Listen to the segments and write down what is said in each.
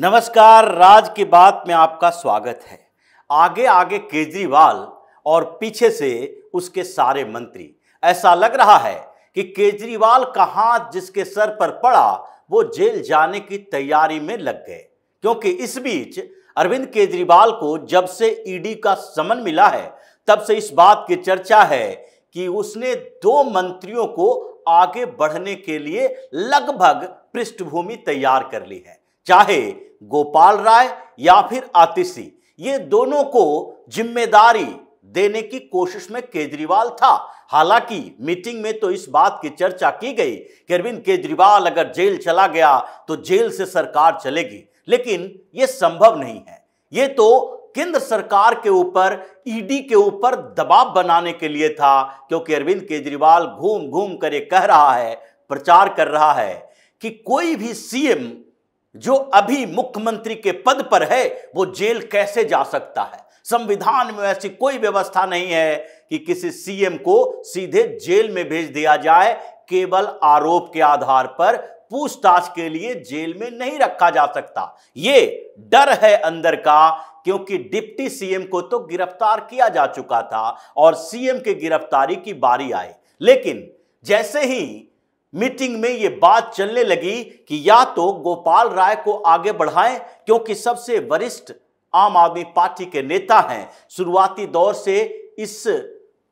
नमस्कार राज की बात में आपका स्वागत है आगे आगे केजरीवाल और पीछे से उसके सारे मंत्री ऐसा लग रहा है कि केजरीवाल का हाथ जिसके सर पर पड़ा वो जेल जाने की तैयारी में लग गए क्योंकि इस बीच अरविंद केजरीवाल को जब से ईडी का समन मिला है तब से इस बात की चर्चा है कि उसने दो मंत्रियों को आगे बढ़ने के लिए लगभग पृष्ठभूमि तैयार कर ली है चाहे गोपाल राय या फिर आतिशी ये दोनों को जिम्मेदारी देने की कोशिश में केजरीवाल था हालांकि मीटिंग में तो इस बात की चर्चा की गई कि अरविंद केजरीवाल अगर जेल चला गया तो जेल से सरकार चलेगी लेकिन यह संभव नहीं है ये तो केंद्र सरकार के ऊपर ईडी के ऊपर दबाव बनाने के लिए था क्योंकि अरविंद केजरीवाल घूम घूम कर कह रहा है प्रचार कर रहा है कि कोई भी सीएम जो अभी मुख्यमंत्री के पद पर है वो जेल कैसे जा सकता है संविधान में ऐसी कोई व्यवस्था नहीं है कि किसी सीएम को सीधे जेल में भेज दिया जाए केवल आरोप के आधार पर पूछताछ के लिए जेल में नहीं रखा जा सकता ये डर है अंदर का क्योंकि डिप्टी सीएम को तो गिरफ्तार किया जा चुका था और सीएम के गिरफ्तारी की बारी आई लेकिन जैसे ही मीटिंग में ये बात चलने लगी कि या तो गोपाल राय को आगे बढ़ाएं क्योंकि सबसे वरिष्ठ आम आदमी पार्टी के नेता हैं शुरुआती दौर से इस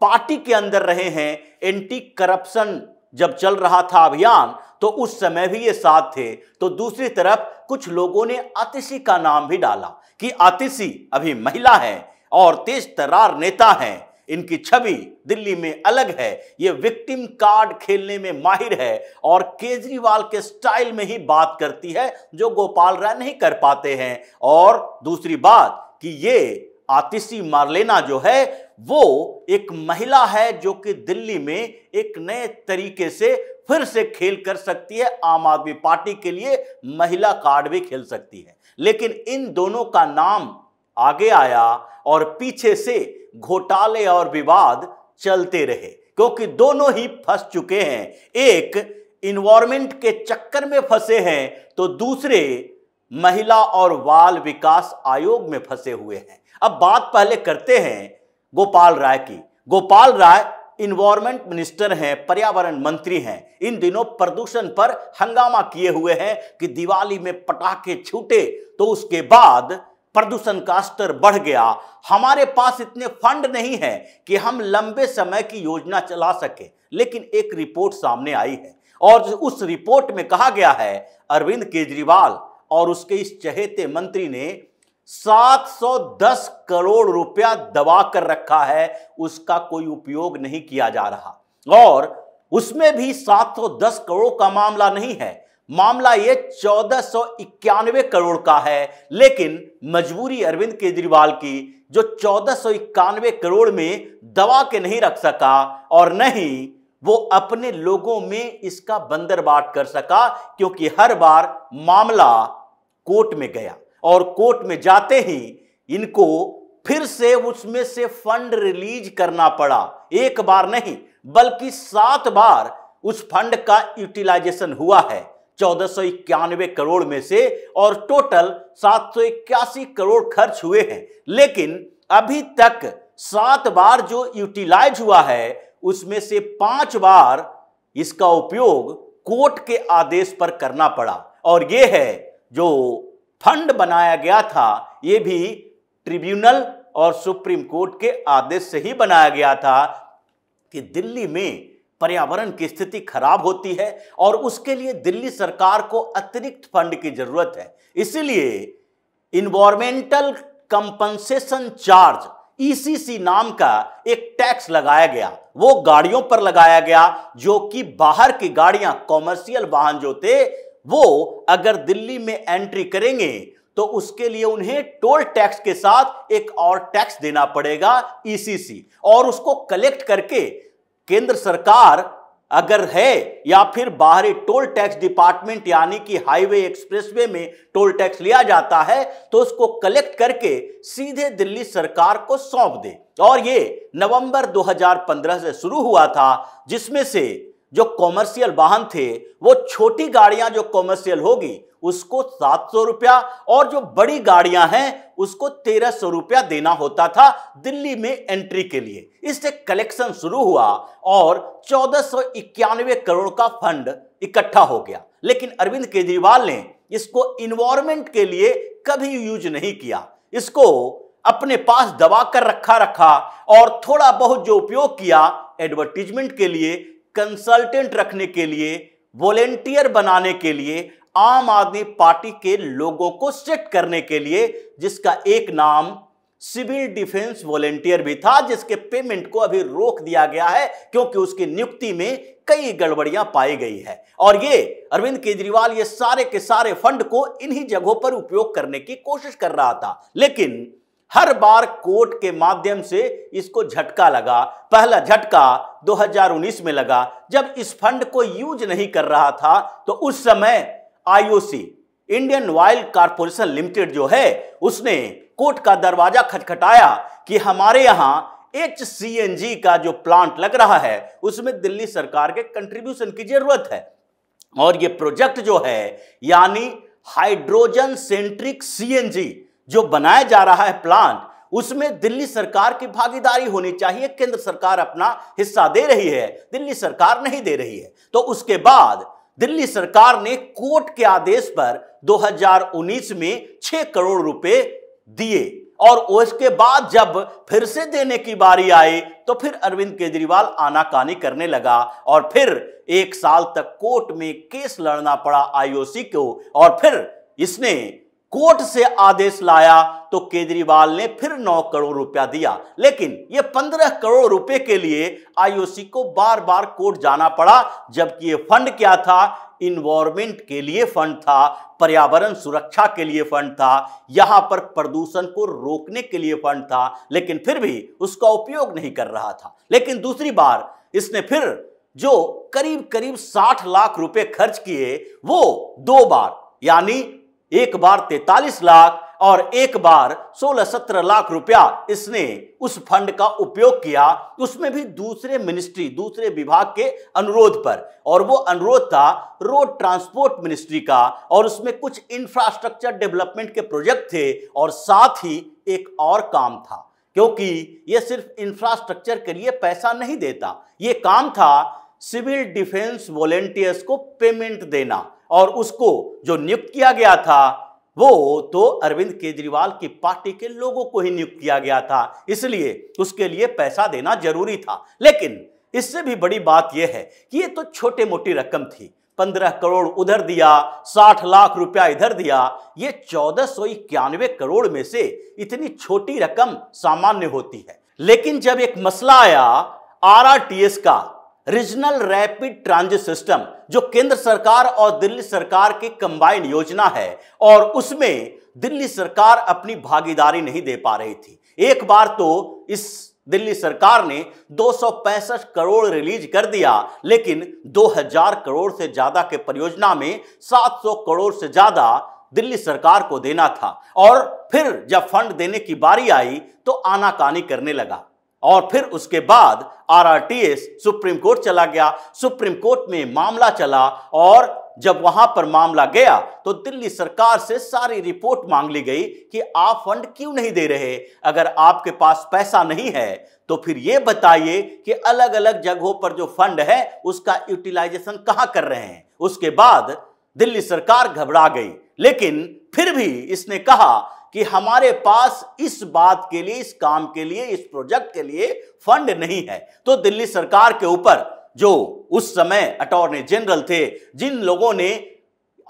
पार्टी के अंदर रहे हैं एंटी करप्शन जब चल रहा था अभियान तो उस समय भी ये साथ थे तो दूसरी तरफ कुछ लोगों ने आतिशी का नाम भी डाला कि आतिशी अभी महिला है और तेज तरार नेता हैं इनकी छवि दिल्ली में अलग है ये विक्टिम कार्ड खेलने में माहिर है और केजरीवाल के स्टाइल में ही बात करती है जो गोपाल राय नहीं कर पाते हैं और दूसरी बात कि ये आतिशी मारलेना जो है वो एक महिला है जो कि दिल्ली में एक नए तरीके से फिर से खेल कर सकती है आम आदमी पार्टी के लिए महिला कार्ड भी खेल सकती है लेकिन इन दोनों का नाम आगे आया और पीछे से घोटाले और विवाद चलते रहे क्योंकि दोनों ही फंस चुके हैं एक इन्वायरमेंट के चक्कर में फंसे हैं तो दूसरे महिला और बाल विकास आयोग में फंसे हुए हैं अब बात पहले करते हैं गोपाल राय की गोपाल राय इन्वायरमेंट मिनिस्टर हैं पर्यावरण मंत्री हैं इन दिनों प्रदूषण पर हंगामा किए हुए हैं कि दिवाली में पटाखे छूटे तो उसके बाद प्रदूषण का स्तर बढ़ गया हमारे पास इतने फंड नहीं है कि हम लंबे समय की योजना चला सके लेकिन एक रिपोर्ट सामने आई है और उस रिपोर्ट में कहा गया है अरविंद केजरीवाल और उसके इस चहेते मंत्री ने 710 करोड़ रुपया दबा कर रखा है उसका कोई उपयोग नहीं किया जा रहा और उसमें भी 710 करोड़ का मामला नहीं है मामला ये चौदह करोड़ का है लेकिन मजबूरी अरविंद केजरीवाल की जो चौदह करोड़ में दवा के नहीं रख सका और नहीं वो अपने लोगों में इसका बंदरबाट कर सका क्योंकि हर बार मामला कोर्ट में गया और कोर्ट में जाते ही इनको फिर से उसमें से फंड रिलीज करना पड़ा एक बार नहीं बल्कि सात बार उस फंड का यूटिलाइजेशन हुआ है चौदह करोड़ में से और टोटल सात करोड़ खर्च हुए हैं लेकिन अभी तक सात बार जो यूटिलाइज हुआ है उसमें से पांच बार इसका उपयोग कोर्ट के आदेश पर करना पड़ा और यह है जो फंड बनाया गया था यह भी ट्रिब्यूनल और सुप्रीम कोर्ट के आदेश से ही बनाया गया था कि दिल्ली में पर्यावरण की स्थिति खराब होती है और उसके लिए दिल्ली सरकार को अतिरिक्त फंड की जरूरत है इसीलिए इन्वायरमेंटल कंपनसेशन चार्ज ईसीसी नाम का एक टैक्स लगाया गया वो गाड़ियों पर लगाया गया जो कि बाहर की गाड़ियां कॉमर्शियल वाहन जो थे वो अगर दिल्ली में एंट्री करेंगे तो उसके लिए उन्हें टोल टैक्स के साथ एक और टैक्स देना पड़ेगा ईसीसी e और उसको कलेक्ट करके केंद्र सरकार अगर है या फिर बाहरी टोल टैक्स डिपार्टमेंट यानी कि हाईवे एक्सप्रेसवे में टोल टैक्स लिया जाता है तो उसको कलेक्ट करके सीधे दिल्ली सरकार को सौंप दे और ये नवंबर 2015 से शुरू हुआ था जिसमें से जो कॉमर्शियल वाहन थे वो छोटी गाड़ियां जो कॉमर्शियल होगी उसको सात सौ रुपया और जो बड़ी गाड़ियां हैं उसको तेरह सौ रुपया देना होता था दिल्ली में एंट्री के लिए इससे कलेक्शन शुरू हुआ और चौदह सौ इक्यानवे करोड़ का फंड इकट्ठा हो गया लेकिन अरविंद केजरीवाल ने इसको इन्वायरमेंट के लिए कभी यूज नहीं किया इसको अपने पास दबा कर रखा रखा और थोड़ा बहुत जो उपयोग किया एडवर्टीजमेंट के लिए कंसल्टेंट रखने के लिए वॉलेंटियर बनाने के लिए आम आदमी पार्टी के लोगों को सेट करने के लिए जिसका एक नाम सिविल डिफेंस वॉलेंटियर भी था जिसके पेमेंट को अभी रोक दिया गया है क्योंकि उसकी नियुक्ति में कई गड़बड़ियां पाई गई है और ये अरविंद केजरीवाल ये सारे के सारे फंड को इन्हीं जगहों पर उपयोग करने की कोशिश कर रहा था लेकिन हर बार कोर्ट के माध्यम से इसको झटका लगा पहला झटका 2019 में लगा जब इस फंड को यूज नहीं कर रहा था तो उस समय IOC Indian oil corporation limited जो है उसने कोर्ट का दरवाजा खटखटाया कि हमारे यहां एच का जो प्लांट लग रहा है उसमें दिल्ली सरकार के कंट्रीब्यूशन की जरूरत है और ये प्रोजेक्ट जो है यानी हाइड्रोजन सेंट्रिक सीएनजी जो बनाया जा रहा है प्लान उसमें दिल्ली सरकार की भागीदारी होनी चाहिए केंद्र सरकार अपना हिस्सा दे रही है दिल्ली सरकार नहीं दे रही है तो उसके बाद दिल्ली सरकार ने कोर्ट के आदेश पर 2019 में 6 करोड़ रुपए दिए और उसके बाद जब फिर से देने की बारी आई तो फिर अरविंद केजरीवाल आनाकानी करने लगा और फिर एक साल तक कोर्ट में केस लड़ना पड़ा आईओसी को और फिर इसने कोर्ट से आदेश लाया तो केजरीवाल ने फिर 9 करोड़ रुपया दिया लेकिन ये 15 करोड़ रुपए के लिए आईओसी को बार बार कोर्ट जाना पड़ा जबकि ये फंड क्या था इन्वायरमेंट के लिए फंड था पर्यावरण सुरक्षा के लिए फंड था यहां पर प्रदूषण को रोकने के लिए फंड था लेकिन फिर भी उसका उपयोग नहीं कर रहा था लेकिन दूसरी बार इसने फिर जो करीब करीब 60 लाख रुपए खर्च किए वो दो बार यानी एक बार तैतालीस लाख और एक बार 16-17 लाख रुपया इसने उस फंड का उपयोग किया उसमें भी दूसरे मिनिस्ट्री दूसरे विभाग के अनुरोध पर और वो अनुरोध था रोड ट्रांसपोर्ट मिनिस्ट्री का और उसमें कुछ इंफ्रास्ट्रक्चर डेवलपमेंट के प्रोजेक्ट थे और साथ ही एक और काम था क्योंकि ये सिर्फ इंफ्रास्ट्रक्चर के लिए पैसा नहीं देता ये काम था सिविल डिफेंस वॉलेंटियर्स को पेमेंट देना और उसको जो नियुक्त किया गया था वो तो अरविंद केजरीवाल की पार्टी के लोगों को ही नियुक्त किया गया था इसलिए उसके लिए पैसा देना जरूरी था लेकिन इससे भी बड़ी बात यह है कि ये तो छोटे मोटी रकम थी पंद्रह करोड़ उधर दिया साठ लाख रुपया इधर दिया ये चौदह सौ इक्यानवे करोड़ में से इतनी छोटी रकम सामान्य होती है लेकिन जब एक मसला आया आरआरटीएस का रीजनल रैपिड ट्रांजिट सिस्टम जो केंद्र सरकार और दिल्ली सरकार की कंबाइंड योजना है और उसमें दिल्ली सरकार अपनी भागीदारी नहीं दे पा रही थी एक बार तो इस दिल्ली सरकार ने दो करोड़ रिलीज कर दिया लेकिन 2000 करोड़ से ज्यादा के परियोजना में 700 करोड़ से ज्यादा दिल्ली सरकार को देना था और फिर जब फंड देने की बारी आई तो आनाकानी करने लगा और फिर उसके बाद आरआरटीएस सुप्रीम कोर्ट चला गया सुप्रीम कोर्ट में मामला चला और जब वहां पर मामला गया तो दिल्ली सरकार से सारी रिपोर्ट मांग ली गई कि आप फंड क्यों नहीं दे रहे अगर आपके पास पैसा नहीं है तो फिर ये बताइए कि अलग अलग जगहों पर जो फंड है उसका यूटिलाइजेशन कहां कर रहे हैं उसके बाद दिल्ली सरकार घबरा गई लेकिन फिर भी इसने कहा कि हमारे पास इस बात के लिए इस काम के लिए इस प्रोजेक्ट के लिए फंड नहीं है तो दिल्ली सरकार के ऊपर जो उस समय अटॉर्नी जनरल थे जिन लोगों ने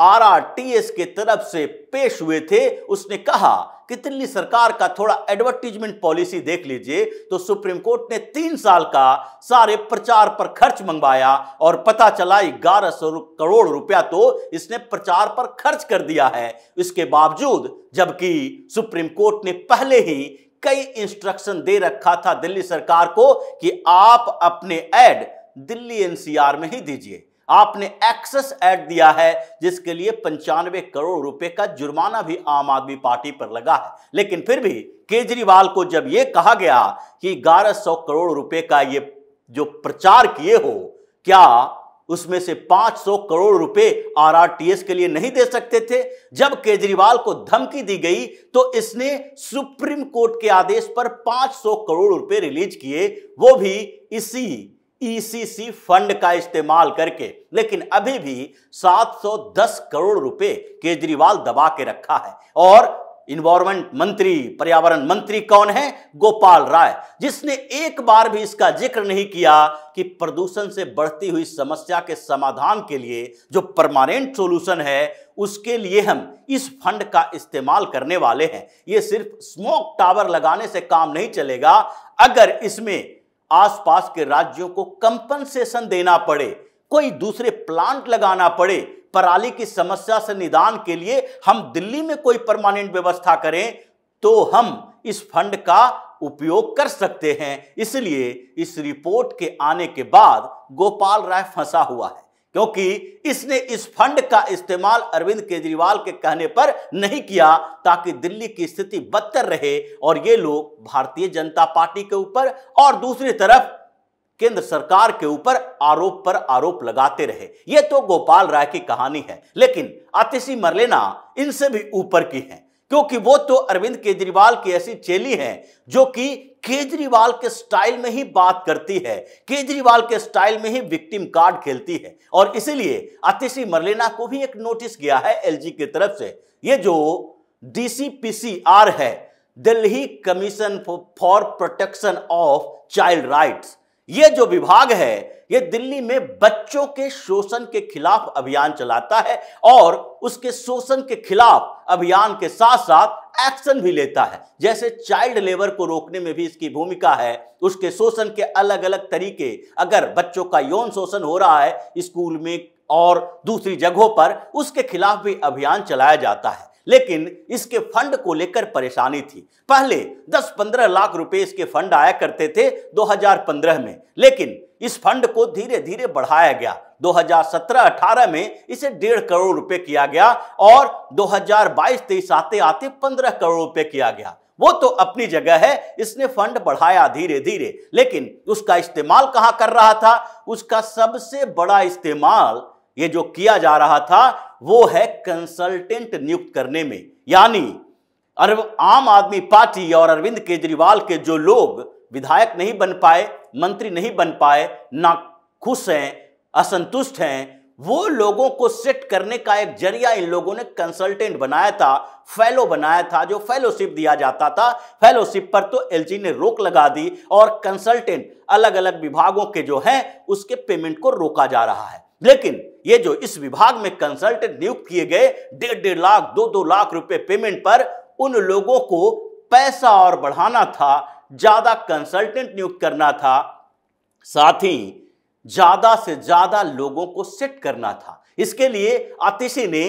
आरआरटीएस के तरफ से पेश हुए थे उसने कहा कि दिल्ली सरकार का थोड़ा एडवर्टीजमेंट पॉलिसी देख लीजिए तो सुप्रीम कोर्ट ने तीन साल का सारे प्रचार पर खर्च मंगवाया और पता चला ग्यारह सौ करोड़ रुपया तो इसने प्रचार पर खर्च कर दिया है इसके बावजूद जबकि सुप्रीम कोर्ट ने पहले ही कई इंस्ट्रक्शन दे रखा था दिल्ली सरकार को कि आप अपने एड दिल्ली एनसीआर में ही दीजिए आपने एक्सेस ऐड दिया है जिसके लिए पंचानवे करोड़ रुपए का जुर्माना भी आम आदमी पार्टी पर लगा है लेकिन फिर भी केजरीवाल को जब यह कहा गया कि ग्यारह सौ करोड़ रुपए का ये जो प्रचार किए हो क्या उसमें से 500 करोड़ रुपए आरआरटीएस के लिए नहीं दे सकते थे जब केजरीवाल को धमकी दी गई तो इसने सुप्रीम कोर्ट के आदेश पर 500 करोड़ रुपए रिलीज किए वो भी इसी ईसीसी e फंड का इस्तेमाल करके लेकिन अभी भी 710 करोड़ रुपए केजरीवाल दबा के रखा है और इन्वायरमेंट मंत्री पर्यावरण मंत्री कौन है गोपाल राय जिसने एक बार भी इसका जिक्र नहीं किया कि प्रदूषण से बढ़ती हुई समस्या के समाधान के लिए जो परमानेंट सॉल्यूशन है उसके लिए हम इस फंड का इस्तेमाल करने वाले हैं ये सिर्फ स्मोक टावर लगाने से काम नहीं चलेगा अगर इसमें आसपास के राज्यों को कंपनसेशन देना पड़े कोई दूसरे प्लांट लगाना पड़े पराली की समस्या से निदान के लिए हम दिल्ली में कोई परमानेंट व्यवस्था करें तो हम इस फंड का उपयोग कर सकते हैं इसलिए इस रिपोर्ट के आने के बाद गोपाल राय फंसा हुआ है क्योंकि इसने इस फंड का इस्तेमाल अरविंद केजरीवाल के कहने पर नहीं किया ताकि दिल्ली की स्थिति बदतर रहे और ये लोग भारतीय जनता पार्टी के ऊपर और दूसरी तरफ केंद्र सरकार के ऊपर आरोप पर आरोप लगाते रहे ये तो गोपाल राय की कहानी है लेकिन अतिशी मरलेना इनसे भी ऊपर की है क्योंकि वो तो अरविंद केजरीवाल की ऐसी चेली हैं जो कि केजरीवाल के स्टाइल में ही बात करती है केजरीवाल के स्टाइल में ही विक्टिम कार्ड खेलती है और इसीलिए अतिशी मरलेना को भी एक नोटिस गया है एलजी की तरफ से ये जो डीसीपीसीआर है Delhi commission for protection of child rights ये जो विभाग है ये दिल्ली में बच्चों के शोषण के खिलाफ अभियान चलाता है और उसके शोषण के खिलाफ अभियान के साथ साथ एक्शन भी लेता है जैसे चाइल्ड लेबर को रोकने में भी इसकी भूमिका है उसके शोषण के अलग अलग तरीके अगर बच्चों का यौन शोषण हो रहा है स्कूल में और दूसरी जगहों पर उसके खिलाफ भी अभियान चलाया जाता है लेकिन इसके फंड को लेकर परेशानी थी पहले 10-15 लाख रुपए इसके फंड आया करते थे 2015 में लेकिन इस फंड को धीरे धीरे बढ़ाया गया 2017-18 में इसे डेढ़ करोड़ रुपए किया गया और 2022-23 आते आते 15 करोड़ रुपए किया गया वो तो अपनी जगह है इसने फंड बढ़ाया धीरे धीरे लेकिन उसका इस्तेमाल कहाँ कर रहा था उसका सबसे बड़ा इस्तेमाल ये जो किया जा रहा था वो है कंसल्टेंट नियुक्त करने में यानी अरब आम आदमी पार्टी और अरविंद केजरीवाल के जो लोग विधायक नहीं बन पाए मंत्री नहीं बन पाए ना खुश हैं असंतुष्ट हैं वो लोगों को सेट करने का एक जरिया इन लोगों ने कंसल्टेंट बनाया था फेलो बनाया था जो फेलोशिप दिया जाता था फेलोशिप पर तो एलजी ने रोक लगा दी और कंसल्टेंट अलग अलग विभागों के जो हैं उसके पेमेंट को रोका जा रहा है लेकिन ये जो इस विभाग में कंसल्टेंट नियुक्त किए गए डेढ़ डेढ़ लाख दो दो लाख रुपए पेमेंट पर उन लोगों को पैसा और बढ़ाना था ज्यादा कंसल्टेंट नियुक्त करना था साथ ही ज्यादा से ज्यादा लोगों को सेट करना था इसके लिए आतिशी ने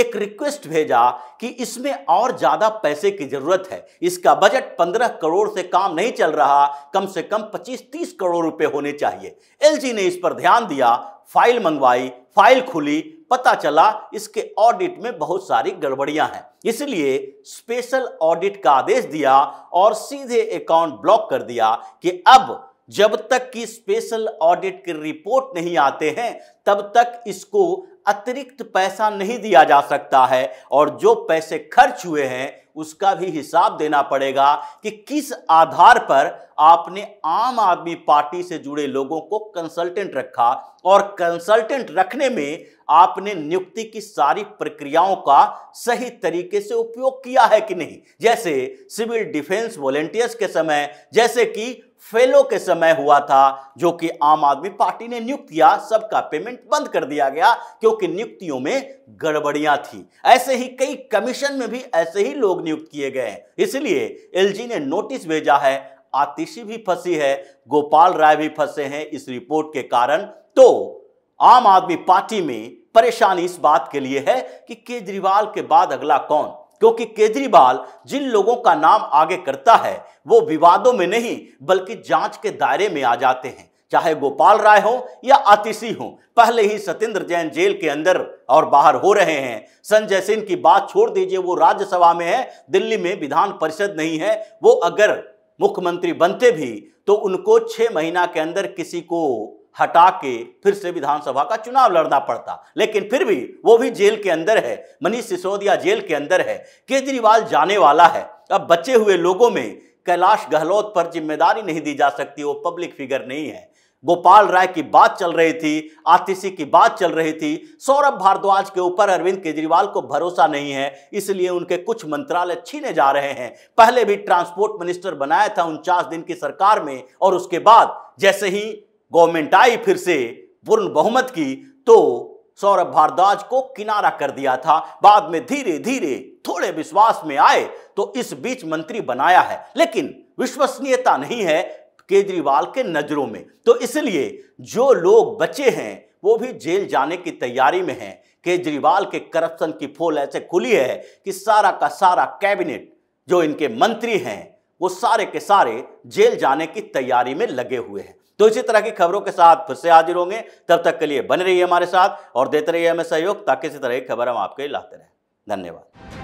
एक रिक्वेस्ट भेजा कि इसमें और ज्यादा पैसे की जरूरत है इसका बजट 15 करोड़ से काम नहीं चल रहा कम से कम 25-30 करोड़ रुपए होने चाहिए एलजी ने इस पर ध्यान दिया फाइल मंगवाई फाइल खुली पता चला इसके ऑडिट में बहुत सारी गड़बड़ियां हैं इसलिए स्पेशल ऑडिट का आदेश दिया और सीधे अकाउंट ब्लॉक कर दिया कि अब जब तक कि स्पेशल ऑडिट की रिपोर्ट नहीं आते हैं तब तक इसको अतिरिक्त पैसा नहीं दिया जा सकता है और जो पैसे खर्च हुए हैं उसका भी हिसाब देना पड़ेगा कि किस आधार पर आपने आम आदमी पार्टी से जुड़े लोगों को कंसल्टेंट रखा और कंसल्टेंट रखने में आपने नियुक्ति की सारी प्रक्रियाओं का सही तरीके से उपयोग किया है कि नहीं जैसे सिविल डिफेंस वॉलेंटियर्स के समय जैसे कि फेलो के समय हुआ था जो कि आम आदमी पार्टी ने नियुक्त किया सबका पेमेंट बंद कर दिया गया क्योंकि नियुक्तियों में गड़बड़ियां थी ऐसे ही कई कमीशन में भी ऐसे ही लोग नियुक्त किए गए इसलिए एलजी ने नोटिस भेजा है आतिशी भी फंसी है गोपाल राय भी फंसे हैं इस रिपोर्ट के कारण तो आम आदमी पार्टी में परेशानी इस बात के लिए है कि केजरीवाल के बाद अगला कौन क्योंकि केजरीवाल जिन लोगों का नाम आगे करता है वो विवादों में नहीं बल्कि जांच के दायरे में आ जाते हैं चाहे गोपाल राय हो या आतिशी हो पहले ही सतेंद्र जैन जेल के अंदर और बाहर हो रहे हैं संजय सिंह की बात छोड़ दीजिए वो राज्यसभा में है दिल्ली में विधान परिषद नहीं है वो अगर मुख्यमंत्री बनते भी तो उनको छह महीना के अंदर किसी को हटा के फिर से विधानसभा का चुनाव लड़ना पड़ता लेकिन फिर भी वो भी जेल के अंदर है मनीष सिसोदिया जेल के अंदर है केजरीवाल जाने वाला है अब बचे हुए लोगों में कैलाश गहलोत पर जिम्मेदारी नहीं दी जा सकती वो पब्लिक फिगर नहीं है गोपाल राय की बात चल रही थी आतिशी की बात चल रही थी सौरभ भारद्वाज के ऊपर अरविंद केजरीवाल को भरोसा नहीं है इसलिए उनके कुछ मंत्रालय छीने जा रहे हैं पहले भी ट्रांसपोर्ट मिनिस्टर बनाया था उनचास दिन की सरकार में और उसके बाद जैसे ही गवर्नमेंट आई फिर से पूर्ण बहुमत की तो सौरभ भारद्वाज को किनारा कर दिया था बाद में धीरे धीरे थोड़े विश्वास में आए तो इस बीच मंत्री बनाया है लेकिन विश्वसनीयता नहीं है केजरीवाल के नजरों में तो इसलिए जो लोग बचे हैं वो भी जेल जाने की तैयारी में हैं केजरीवाल के करप्शन की फोल ऐसे खुली है कि सारा का सारा कैबिनेट जो इनके मंत्री हैं वो सारे के सारे जेल जाने की तैयारी में लगे हुए हैं तो इसी तरह की खबरों के साथ फिर से हाजिर होंगे तब तक के लिए बने रहिए हमारे साथ और देते रहिए हमें सहयोग ताकि इसी तरह की खबर हम आपके लाते रहें धन्यवाद